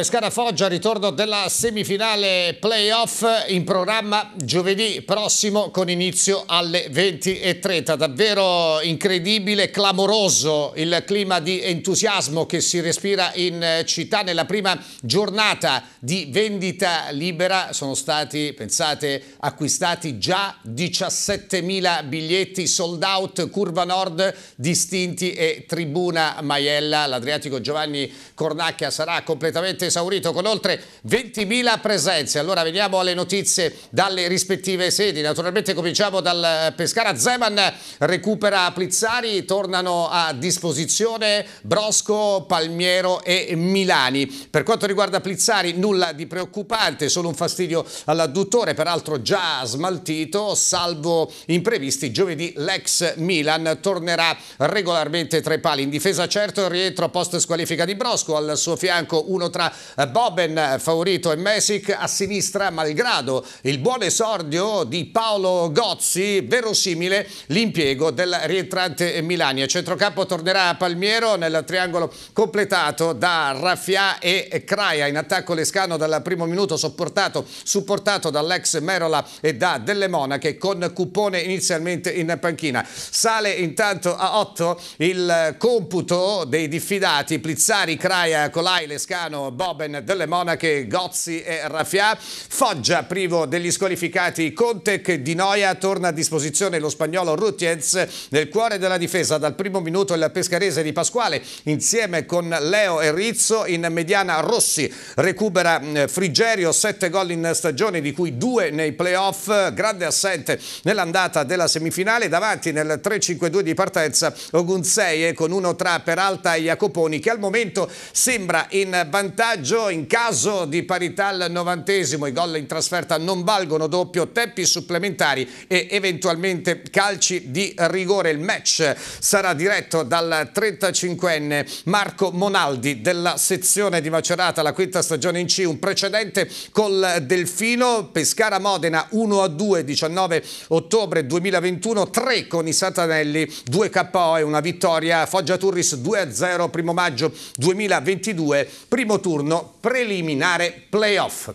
Pescara-Foggia, ritorno della semifinale playoff in programma giovedì prossimo con inizio alle 20.30. Davvero incredibile, clamoroso il clima di entusiasmo che si respira in città nella prima giornata di vendita libera. Sono stati, pensate, acquistati già 17.000 biglietti sold out, curva nord, distinti e tribuna Maiella. L'Adriatico Giovanni Cornacchia sarà completamente esaurito con oltre 20.000 presenze. Allora veniamo alle notizie dalle rispettive sedi. Naturalmente cominciamo dal eh, Pescara. Zeman recupera Plizzari, tornano a disposizione Brosco, Palmiero e Milani. Per quanto riguarda Plizzari nulla di preoccupante, solo un fastidio all'adduttore, peraltro già smaltito, salvo imprevisti. Giovedì l'ex Milan tornerà regolarmente tra i pali. In difesa certo il rientro post squalifica di Brosco, al suo fianco uno tra eh, Boben, eh, Favorito e Mesic a sinistra, malgrado il buon esordio di Paolo Gozzi, verosimile l'impiego del rientrante Milani. A centrocampo tornerà a Palmiero nel triangolo completato da Raffia e Craia. In attacco Lescano dal primo minuto sopportato, supportato dall'ex Merola e da Delle Monache con Cupone inizialmente in panchina. Sale intanto a 8 il computo dei diffidati Plizzari, Craia, Colai, Lescano, Boben delle Monache, Gozzi e Raffià. Foggia privo degli squalificati Conte che di Noia torna a disposizione lo spagnolo Rutiez nel cuore della difesa dal primo minuto il pescarese di Pasquale insieme con Leo e Rizzo in mediana Rossi recupera mm, Frigerio 7 gol in stagione di cui 2 nei playoff grande assente nell'andata della semifinale davanti nel 3-5-2 di partenza Ogunzeye con uno tra Peralta e Jacoponi che al momento sembra in vantaggio vantaggio in caso di parità al novantesimo i gol in trasferta non valgono doppio tempi supplementari e eventualmente calci di rigore il match sarà diretto dal 35enne Marco Monaldi della sezione di Macerata la quinta stagione in C un precedente col Delfino Pescara Modena 1 a 2 19 ottobre 2021 3 con i Satanelli 2 KO e una vittoria Foggia Turris 2 a 0 primo maggio 2022 primo turno turno preliminare playoff.